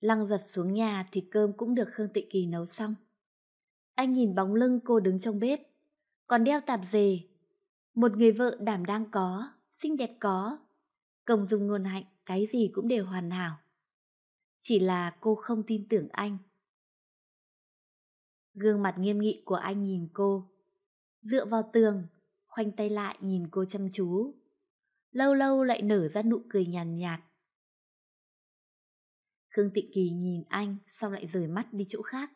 Lăng giật xuống nhà thì cơm cũng được Khương Tị Kỳ nấu xong. Anh nhìn bóng lưng cô đứng trong bếp, còn đeo tạp dề. Một người vợ đảm đang có, xinh đẹp có. Công dung ngôn hạnh, cái gì cũng đều hoàn hảo. Chỉ là cô không tin tưởng anh. Gương mặt nghiêm nghị của anh nhìn cô. Dựa vào tường, khoanh tay lại nhìn cô chăm chú. Lâu lâu lại nở ra nụ cười nhàn nhạt, nhạt. Khương Tịnh Kỳ nhìn anh sau lại rời mắt đi chỗ khác.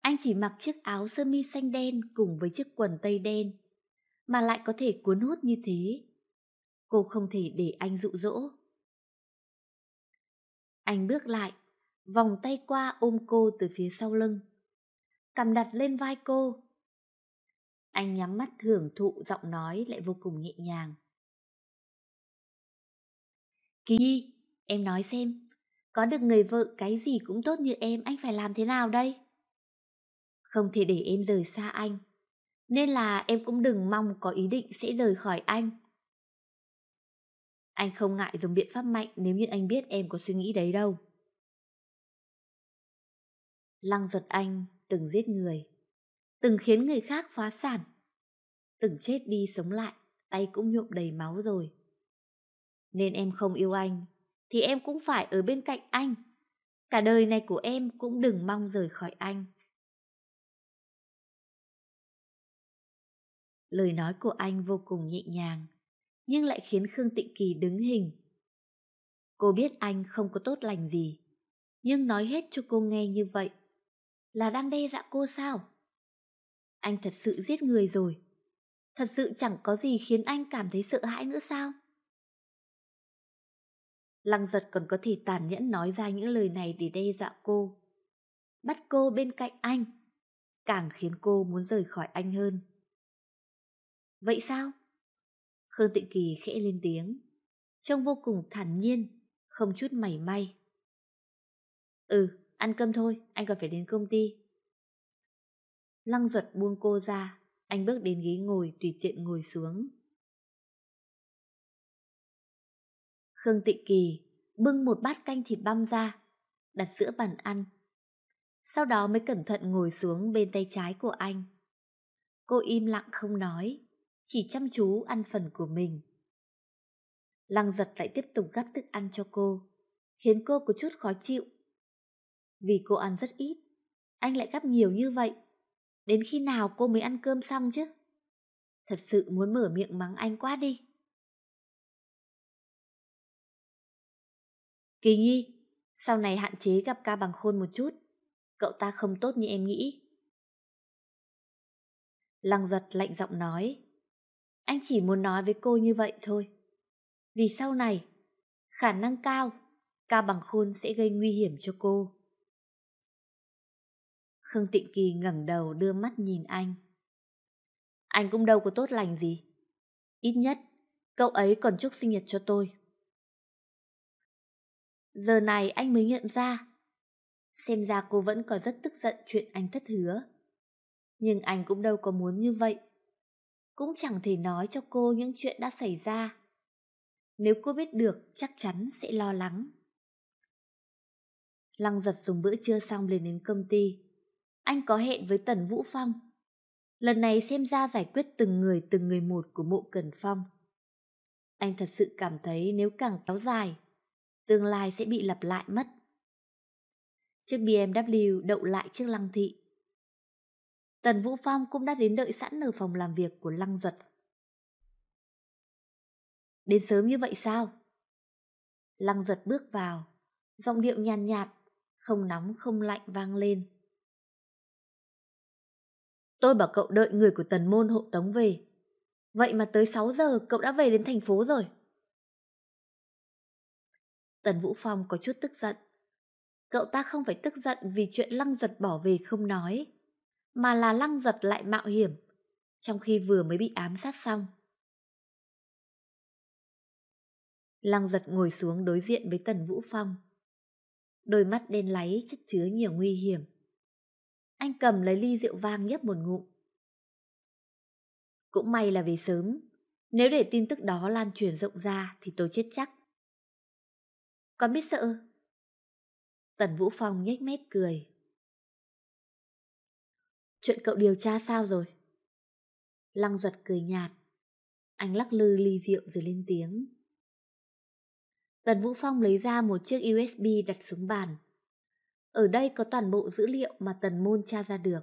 Anh chỉ mặc chiếc áo sơ mi xanh đen cùng với chiếc quần tây đen, mà lại có thể cuốn hút như thế. Cô không thể để anh dụ dỗ. Anh bước lại, vòng tay qua ôm cô từ phía sau lưng, cằm đặt lên vai cô. Anh nhắm mắt hưởng thụ giọng nói lại vô cùng nhẹ nhàng. Kỳ Nhi, em nói xem, có được người vợ cái gì cũng tốt như em, anh phải làm thế nào đây? Không thể để em rời xa anh. Nên là em cũng đừng mong có ý định sẽ rời khỏi anh. Anh không ngại dùng biện pháp mạnh nếu như anh biết em có suy nghĩ đấy đâu. Lăng giật anh từng giết người, từng khiến người khác phá sản, từng chết đi sống lại, tay cũng nhuộm đầy máu rồi. Nên em không yêu anh thì em cũng phải ở bên cạnh anh. Cả đời này của em cũng đừng mong rời khỏi anh. Lời nói của anh vô cùng nhẹ nhàng, nhưng lại khiến Khương Tịnh Kỳ đứng hình. Cô biết anh không có tốt lành gì, nhưng nói hết cho cô nghe như vậy là đang đe dọa cô sao? Anh thật sự giết người rồi. Thật sự chẳng có gì khiến anh cảm thấy sợ hãi nữa sao? Lăng giật còn có thể tàn nhẫn nói ra những lời này để đe dọa cô. Bắt cô bên cạnh anh, càng khiến cô muốn rời khỏi anh hơn. Vậy sao? Khương Tịnh Kỳ khẽ lên tiếng, trông vô cùng thản nhiên, không chút mảy may. Ừ, ăn cơm thôi, anh còn phải đến công ty. Lăng giật buông cô ra, anh bước đến ghế ngồi tùy tiện ngồi xuống. Khương Tịnh Kỳ bưng một bát canh thịt băm ra, đặt giữa bàn ăn. Sau đó mới cẩn thận ngồi xuống bên tay trái của anh. Cô im lặng không nói, chỉ chăm chú ăn phần của mình. Lăng giật lại tiếp tục gắp thức ăn cho cô, khiến cô có chút khó chịu. Vì cô ăn rất ít, anh lại gắp nhiều như vậy. Đến khi nào cô mới ăn cơm xong chứ? Thật sự muốn mở miệng mắng anh quá đi. Kỳ nhi, sau này hạn chế gặp ca bằng khôn một chút. Cậu ta không tốt như em nghĩ. Lăng giật lạnh giọng nói. Anh chỉ muốn nói với cô như vậy thôi. Vì sau này, khả năng cao, ca bằng khôn sẽ gây nguy hiểm cho cô. Khương Tịnh Kỳ ngẩng đầu đưa mắt nhìn anh. Anh cũng đâu có tốt lành gì. Ít nhất, cậu ấy còn chúc sinh nhật cho tôi. Giờ này anh mới nhận ra. Xem ra cô vẫn còn rất tức giận chuyện anh thất hứa. Nhưng anh cũng đâu có muốn như vậy. Cũng chẳng thể nói cho cô những chuyện đã xảy ra. Nếu cô biết được chắc chắn sẽ lo lắng. Lăng giật dùng bữa trưa xong liền đến công ty. Anh có hẹn với Tần Vũ Phong. Lần này xem ra giải quyết từng người từng người một của mộ Cần Phong. Anh thật sự cảm thấy nếu càng kéo dài, tương lai sẽ bị lặp lại mất. Chiếc BMW đậu lại trước lăng thị. Tần Vũ Phong cũng đã đến đợi sẵn ở phòng làm việc của Lăng Duật. Đến sớm như vậy sao? Lăng Duật bước vào, giọng điệu nhàn nhạt, nhạt, không nóng không lạnh vang lên. Tôi bảo cậu đợi người của tần môn hộ tống về. Vậy mà tới 6 giờ cậu đã về đến thành phố rồi. Tần Vũ Phong có chút tức giận. Cậu ta không phải tức giận vì chuyện Lăng Duật bỏ về không nói, mà là Lăng Duật lại mạo hiểm, trong khi vừa mới bị ám sát xong. Lăng Duật ngồi xuống đối diện với Tần Vũ Phong. Đôi mắt đen láy chất chứa nhiều nguy hiểm. Anh cầm lấy ly rượu vang nhấp một ngụm. Cũng may là về sớm, nếu để tin tức đó lan truyền rộng ra thì tôi chết chắc con biết sợ. Tần Vũ Phong nhếch mép cười. Chuyện cậu điều tra sao rồi? Lăng Giật cười nhạt. Anh lắc lư ly rượu rồi lên tiếng. Tần Vũ Phong lấy ra một chiếc USB đặt xuống bàn. Ở đây có toàn bộ dữ liệu mà Tần Môn tra ra được.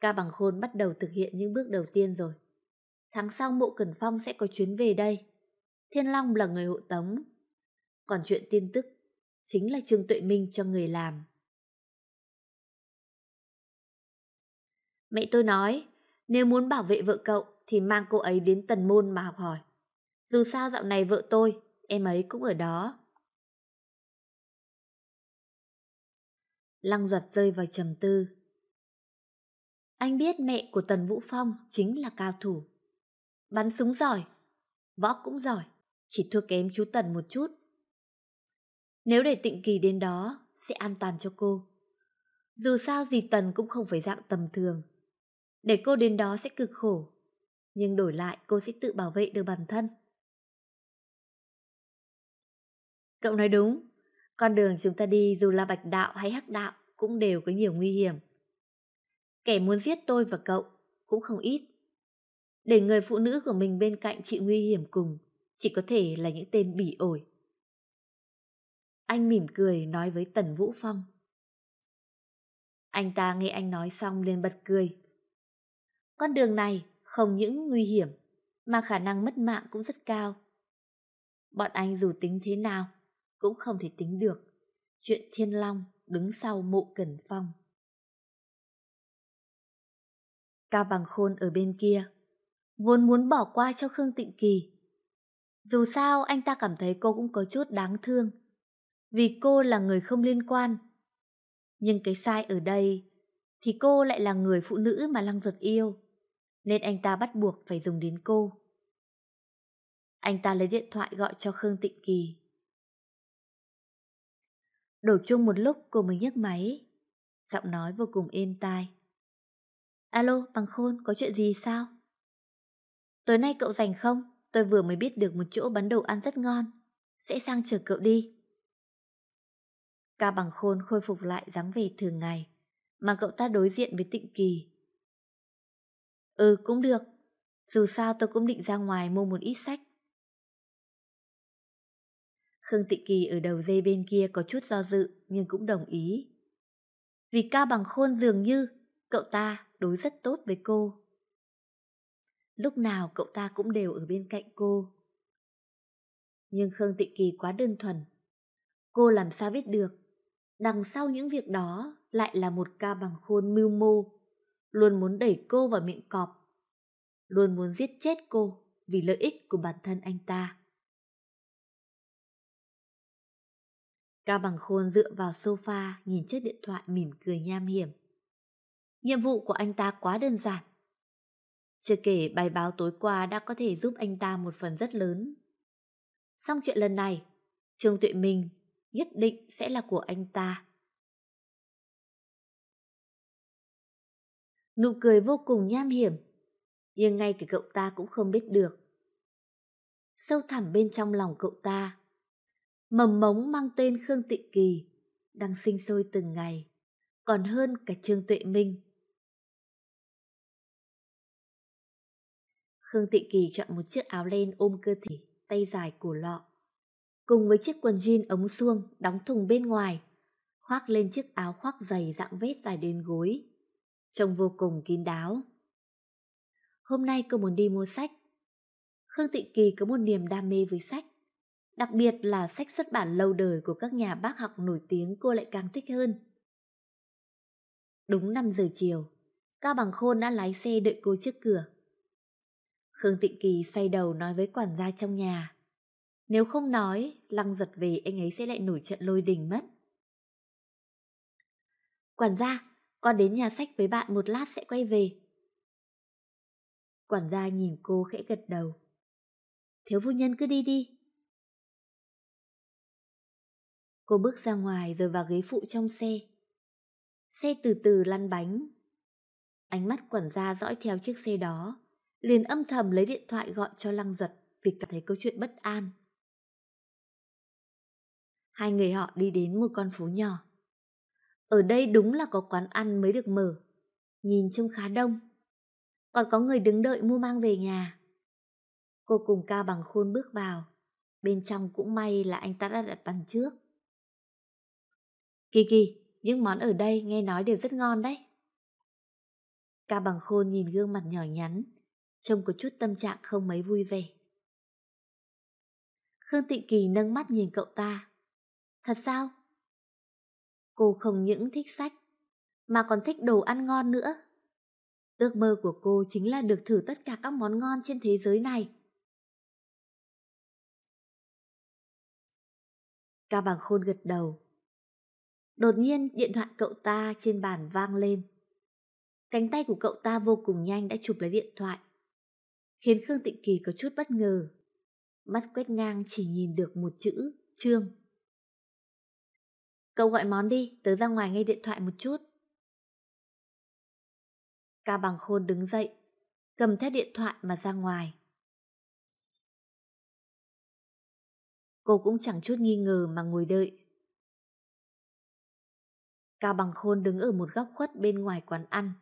Ca Bằng Khôn bắt đầu thực hiện những bước đầu tiên rồi. Tháng sau Mộ Cẩn Phong sẽ có chuyến về đây. Thiên Long là người hộ tống, còn chuyện tin tức chính là Trương Tuệ Minh cho người làm. Mẹ tôi nói, nếu muốn bảo vệ vợ cậu thì mang cô ấy đến tần môn mà học hỏi. Dù sao dạo này vợ tôi, em ấy cũng ở đó. Lăng duật rơi vào trầm tư. Anh biết mẹ của Tần Vũ Phong chính là cao thủ. Bắn súng giỏi, võ cũng giỏi, chỉ thua kém chú Tần một chút nếu để tịnh kỳ đến đó, sẽ an toàn cho cô. Dù sao gì Tần cũng không phải dạng tầm thường. Để cô đến đó sẽ cực khổ, nhưng đổi lại cô sẽ tự bảo vệ được bản thân. Cậu nói đúng, con đường chúng ta đi dù là bạch đạo hay hắc đạo cũng đều có nhiều nguy hiểm. Kẻ muốn giết tôi và cậu cũng không ít. Để người phụ nữ của mình bên cạnh chịu nguy hiểm cùng, chỉ có thể là những tên bỉ ổi anh mỉm cười nói với Tần Vũ Phong. Anh ta nghe anh nói xong liền bật cười. Con đường này không những nguy hiểm, mà khả năng mất mạng cũng rất cao. Bọn anh dù tính thế nào, cũng không thể tính được. Chuyện Thiên Long đứng sau mộ Cẩn Phong. Cao Bằng Khôn ở bên kia, vốn muốn bỏ qua cho Khương Tịnh Kỳ. Dù sao anh ta cảm thấy cô cũng có chút đáng thương vì cô là người không liên quan. Nhưng cái sai ở đây thì cô lại là người phụ nữ mà Lăng Duật yêu, nên anh ta bắt buộc phải dùng đến cô. Anh ta lấy điện thoại gọi cho Khương Tịnh Kỳ. Đổ chung một lúc cô mới nhấc máy, giọng nói vô cùng êm tai. Alo, bằng khôn, có chuyện gì sao? Tối nay cậu rảnh không? Tôi vừa mới biết được một chỗ bán đồ ăn rất ngon. Sẽ sang chờ cậu đi. Ca bằng khôn khôi phục lại dáng vẻ thường ngày, mà cậu ta đối diện với tịnh kỳ. Ừ cũng được, dù sao tôi cũng định ra ngoài mua một ít sách. Khương Tịnh Kỳ ở đầu dây bên kia có chút do dự nhưng cũng đồng ý. Vì ca bằng khôn dường như cậu ta đối rất tốt với cô. Lúc nào cậu ta cũng đều ở bên cạnh cô. Nhưng Khương Tịnh Kỳ quá đơn thuần. Cô làm sao biết được đằng sau những việc đó lại là một ca bằng khôn mưu mô, luôn muốn đẩy cô vào miệng cọp, luôn muốn giết chết cô vì lợi ích của bản thân anh ta. Ca bằng khôn dựa vào sofa nhìn chiếc điện thoại mỉm cười nham hiểm. Nhiệm vụ của anh ta quá đơn giản. Chưa kể bài báo tối qua đã có thể giúp anh ta một phần rất lớn. Xong chuyện lần này, Trương Tuệ Minh nhất định sẽ là của anh ta. Nụ cười vô cùng nham hiểm, nhưng ngay cả cậu ta cũng không biết được. Sâu thẳm bên trong lòng cậu ta, mầm mống mang tên Khương Tị Kỳ đang sinh sôi từng ngày, còn hơn cả Trương Tuệ Minh. Khương Tị Kỳ chọn một chiếc áo len ôm cơ thể, tay dài cổ lọ cùng với chiếc quần jean ống suông đóng thùng bên ngoài, khoác lên chiếc áo khoác dày dạng vết dài đến gối, trông vô cùng kín đáo. Hôm nay cô muốn đi mua sách. Khương tịnh Kỳ có một niềm đam mê với sách, đặc biệt là sách xuất bản lâu đời của các nhà bác học nổi tiếng cô lại càng thích hơn. Đúng 5 giờ chiều, Cao Bằng Khôn đã lái xe đợi cô trước cửa. Khương Tịnh Kỳ xoay đầu nói với quản gia trong nhà. Nếu không nói, lăng giật về anh ấy sẽ lại nổi trận lôi đình mất. Quản gia, con đến nhà sách với bạn một lát sẽ quay về. Quản gia nhìn cô khẽ gật đầu. Thiếu phu nhân cứ đi đi. Cô bước ra ngoài rồi vào ghế phụ trong xe. Xe từ từ lăn bánh. Ánh mắt quản gia dõi theo chiếc xe đó, liền âm thầm lấy điện thoại gọi cho Lăng Duật vì cảm thấy câu chuyện bất an. Hai người họ đi đến một con phố nhỏ. Ở đây đúng là có quán ăn mới được mở. Nhìn trông khá đông. Còn có người đứng đợi mua mang về nhà. Cô cùng ca bằng khôn bước vào. Bên trong cũng may là anh ta đã đặt bàn trước. Kỳ kỳ, những món ở đây nghe nói đều rất ngon đấy. Ca bằng khôn nhìn gương mặt nhỏ nhắn, trông có chút tâm trạng không mấy vui vẻ. Khương tịnh Kỳ nâng mắt nhìn cậu ta, Thật sao? Cô không những thích sách, mà còn thích đồ ăn ngon nữa. Ước mơ của cô chính là được thử tất cả các món ngon trên thế giới này. Cao bằng khôn gật đầu. Đột nhiên điện thoại cậu ta trên bàn vang lên. Cánh tay của cậu ta vô cùng nhanh đã chụp lấy điện thoại. Khiến Khương Tịnh Kỳ có chút bất ngờ. Mắt quét ngang chỉ nhìn được một chữ, trương. Cậu gọi món đi, tớ ra ngoài nghe điện thoại một chút. Ca bằng khôn đứng dậy, cầm thét điện thoại mà ra ngoài. Cô cũng chẳng chút nghi ngờ mà ngồi đợi. Ca bằng khôn đứng ở một góc khuất bên ngoài quán ăn.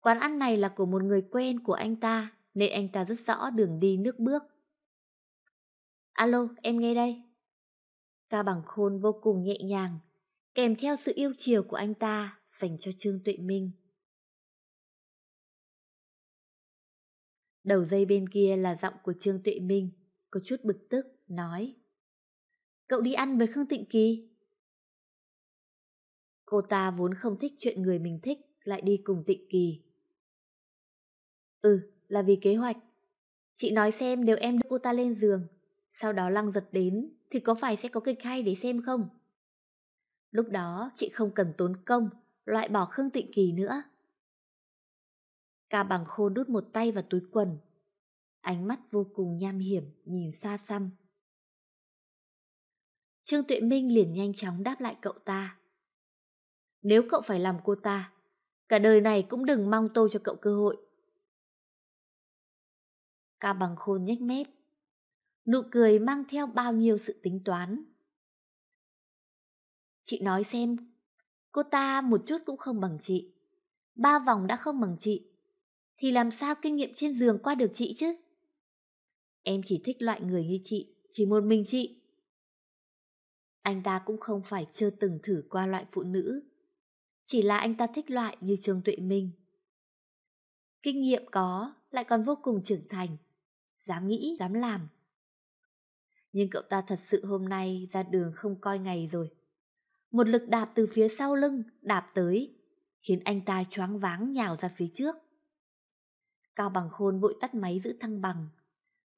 Quán ăn này là của một người quen của anh ta, nên anh ta rất rõ đường đi nước bước. Alo, em nghe đây. Ca bằng khôn vô cùng nhẹ nhàng, kèm theo sự yêu chiều của anh ta dành cho Trương Tuệ Minh. Đầu dây bên kia là giọng của Trương Tuệ Minh, có chút bực tức, nói Cậu đi ăn với Khương Tịnh Kỳ. Cô ta vốn không thích chuyện người mình thích lại đi cùng Tịnh Kỳ. Ừ, là vì kế hoạch. Chị nói xem nếu em đưa cô ta lên giường, sau đó lăng giật đến thì có phải sẽ có kịch hay để xem không? Lúc đó chị không cần tốn công, loại bỏ Khương Tịnh Kỳ nữa. Ca bằng khô đút một tay vào túi quần. Ánh mắt vô cùng nham hiểm, nhìn xa xăm. Trương Tuệ Minh liền nhanh chóng đáp lại cậu ta. Nếu cậu phải làm cô ta, cả đời này cũng đừng mong tôi cho cậu cơ hội. Ca bằng khôn nhếch mép, nụ cười mang theo bao nhiêu sự tính toán. Chị nói xem, cô ta một chút cũng không bằng chị. Ba vòng đã không bằng chị, thì làm sao kinh nghiệm trên giường qua được chị chứ? Em chỉ thích loại người như chị, chỉ một mình chị. Anh ta cũng không phải chưa từng thử qua loại phụ nữ, chỉ là anh ta thích loại như Trương Tuệ Minh. Kinh nghiệm có, lại còn vô cùng trưởng thành, dám nghĩ, dám làm. Nhưng cậu ta thật sự hôm nay ra đường không coi ngày rồi một lực đạp từ phía sau lưng đạp tới, khiến anh ta choáng váng nhào ra phía trước. Cao Bằng Khôn vội tắt máy giữ thăng bằng,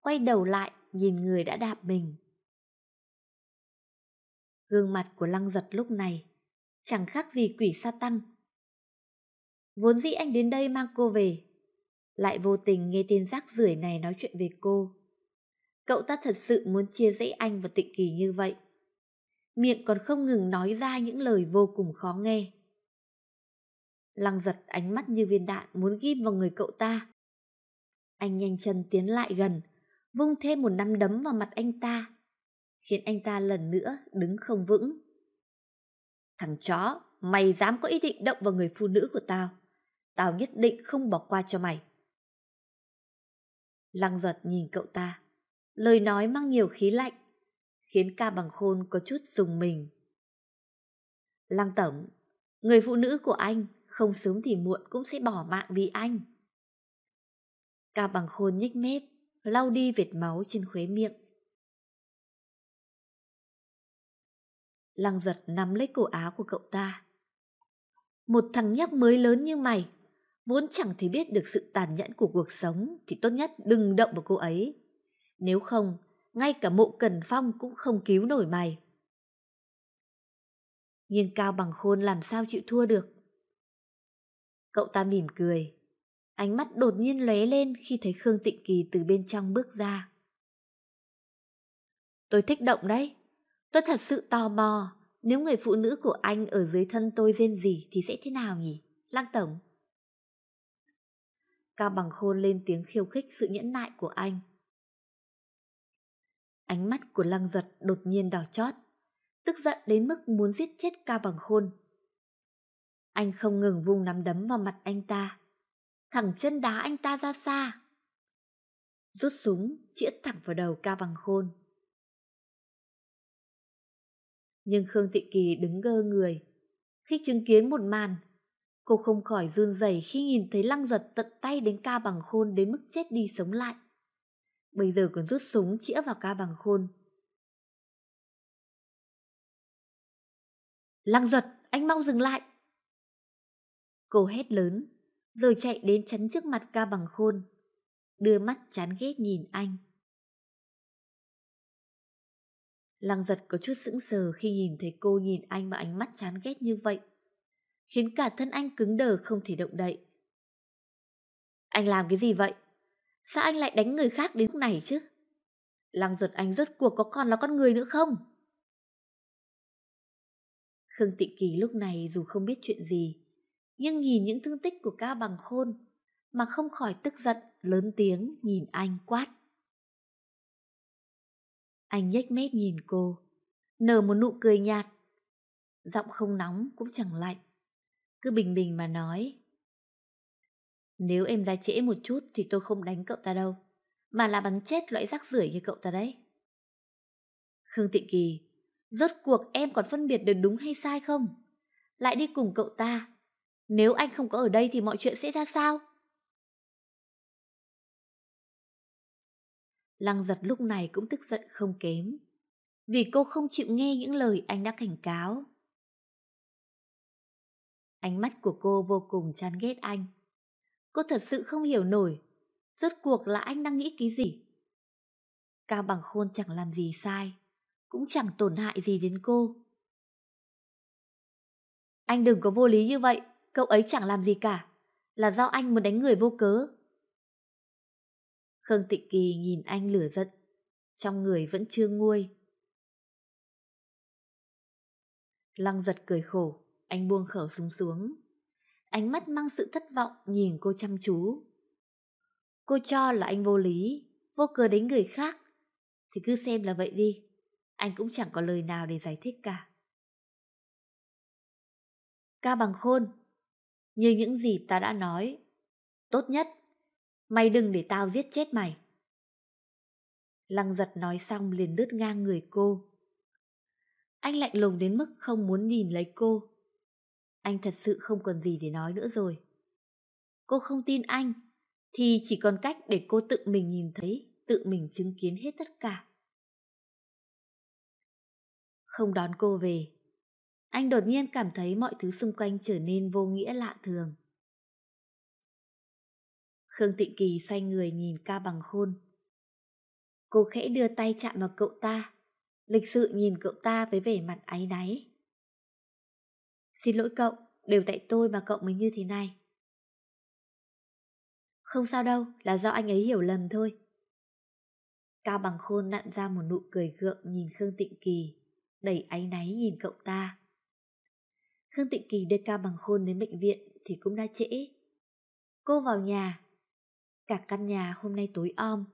quay đầu lại nhìn người đã đạp mình. Gương mặt của Lăng Giật lúc này chẳng khác gì quỷ sa tăng. Vốn dĩ anh đến đây mang cô về, lại vô tình nghe tên rác rưởi này nói chuyện về cô. Cậu ta thật sự muốn chia rẽ anh và Tịnh Kỳ như vậy miệng còn không ngừng nói ra những lời vô cùng khó nghe. Lăng giật ánh mắt như viên đạn muốn ghim vào người cậu ta. Anh nhanh chân tiến lại gần, vung thêm một nắm đấm vào mặt anh ta, khiến anh ta lần nữa đứng không vững. Thằng chó, mày dám có ý định động vào người phụ nữ của tao. Tao nhất định không bỏ qua cho mày. Lăng giật nhìn cậu ta, lời nói mang nhiều khí lạnh khiến ca bằng khôn có chút dùng mình. Lăng Tổng, người phụ nữ của anh không sớm thì muộn cũng sẽ bỏ mạng vì anh. Ca bằng khôn nhích mép, lau đi vệt máu trên khuế miệng. Lăng giật nắm lấy cổ áo của cậu ta. Một thằng nhóc mới lớn như mày, vốn chẳng thể biết được sự tàn nhẫn của cuộc sống thì tốt nhất đừng động vào cô ấy. Nếu không, ngay cả mộ Cần Phong cũng không cứu nổi mày. Nhưng Cao Bằng Khôn làm sao chịu thua được? Cậu ta mỉm cười, ánh mắt đột nhiên lóe lên khi thấy Khương Tịnh Kỳ từ bên trong bước ra. Tôi thích động đấy, tôi thật sự tò mò nếu người phụ nữ của anh ở dưới thân tôi rên gì thì sẽ thế nào nhỉ, Lăng Tổng? Cao Bằng Khôn lên tiếng khiêu khích sự nhẫn nại của anh. Ánh mắt của lăng giật đột nhiên đỏ chót, tức giận đến mức muốn giết chết ca bằng khôn. Anh không ngừng vung nắm đấm vào mặt anh ta, thẳng chân đá anh ta ra xa. Rút súng, chĩa thẳng vào đầu ca bằng khôn. Nhưng Khương Tị Kỳ đứng gơ người. Khi chứng kiến một màn, cô không khỏi run rẩy khi nhìn thấy lăng giật tận tay đến ca bằng khôn đến mức chết đi sống lại bây giờ còn rút súng chĩa vào ca bằng khôn. Lăng giật anh mau dừng lại. Cô hét lớn, rồi chạy đến chắn trước mặt ca bằng khôn, đưa mắt chán ghét nhìn anh. Lăng giật có chút sững sờ khi nhìn thấy cô nhìn anh bằng ánh mắt chán ghét như vậy, khiến cả thân anh cứng đờ không thể động đậy. Anh làm cái gì vậy? Sao anh lại đánh người khác đến lúc này chứ? Lăng giật anh rốt cuộc có còn là con người nữa không? Khương Tịnh Kỳ lúc này dù không biết chuyện gì, nhưng nhìn những thương tích của ca bằng khôn mà không khỏi tức giận lớn tiếng nhìn anh quát. Anh nhếch mép nhìn cô, nở một nụ cười nhạt. Giọng không nóng cũng chẳng lạnh, cứ bình bình mà nói. Nếu em ra trễ một chút thì tôi không đánh cậu ta đâu, mà là bắn chết loại rác rưởi như cậu ta đấy. Khương Tịnh Kỳ, rốt cuộc em còn phân biệt được đúng hay sai không? Lại đi cùng cậu ta, nếu anh không có ở đây thì mọi chuyện sẽ ra sao? Lăng giật lúc này cũng tức giận không kém, vì cô không chịu nghe những lời anh đã cảnh cáo. Ánh mắt của cô vô cùng chán ghét anh. Cô thật sự không hiểu nổi, rốt cuộc là anh đang nghĩ cái gì? Cao Bằng Khôn chẳng làm gì sai, cũng chẳng tổn hại gì đến cô. Anh đừng có vô lý như vậy, cậu ấy chẳng làm gì cả, là do anh muốn đánh người vô cớ. Khương Tịnh Kỳ nhìn anh lửa giận, trong người vẫn chưa nguôi. Lăng giật cười khổ, anh buông khẩu súng xuống ánh mắt mang sự thất vọng nhìn cô chăm chú. Cô cho là anh vô lý, vô cớ đến người khác. Thì cứ xem là vậy đi, anh cũng chẳng có lời nào để giải thích cả. Ca bằng khôn, như những gì ta đã nói, tốt nhất, mày đừng để tao giết chết mày. Lăng giật nói xong liền đứt ngang người cô. Anh lạnh lùng đến mức không muốn nhìn lấy cô. Anh thật sự không còn gì để nói nữa rồi. Cô không tin anh, thì chỉ còn cách để cô tự mình nhìn thấy, tự mình chứng kiến hết tất cả. Không đón cô về, anh đột nhiên cảm thấy mọi thứ xung quanh trở nên vô nghĩa lạ thường. Khương Tịnh Kỳ xoay người nhìn ca bằng khôn. Cô khẽ đưa tay chạm vào cậu ta, lịch sự nhìn cậu ta với vẻ mặt áy náy. Xin lỗi cậu, đều tại tôi mà cậu mới như thế này. Không sao đâu, là do anh ấy hiểu lầm thôi. Cao Bằng Khôn nặn ra một nụ cười gượng nhìn Khương Tịnh Kỳ, đầy áy náy nhìn cậu ta. Khương Tịnh Kỳ đưa Cao Bằng Khôn đến bệnh viện thì cũng đã trễ. Cô vào nhà. Cả căn nhà hôm nay tối om.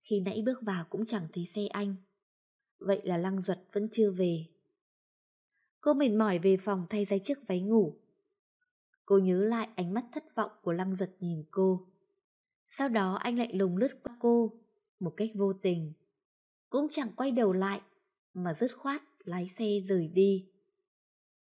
Khi nãy bước vào cũng chẳng thấy xe anh. Vậy là Lăng Duật vẫn chưa về. Cô mệt mỏi về phòng thay ra chiếc váy ngủ. Cô nhớ lại ánh mắt thất vọng của Lăng Giật nhìn cô. Sau đó anh lại lùng lướt qua cô, một cách vô tình. Cũng chẳng quay đầu lại, mà dứt khoát lái xe rời đi.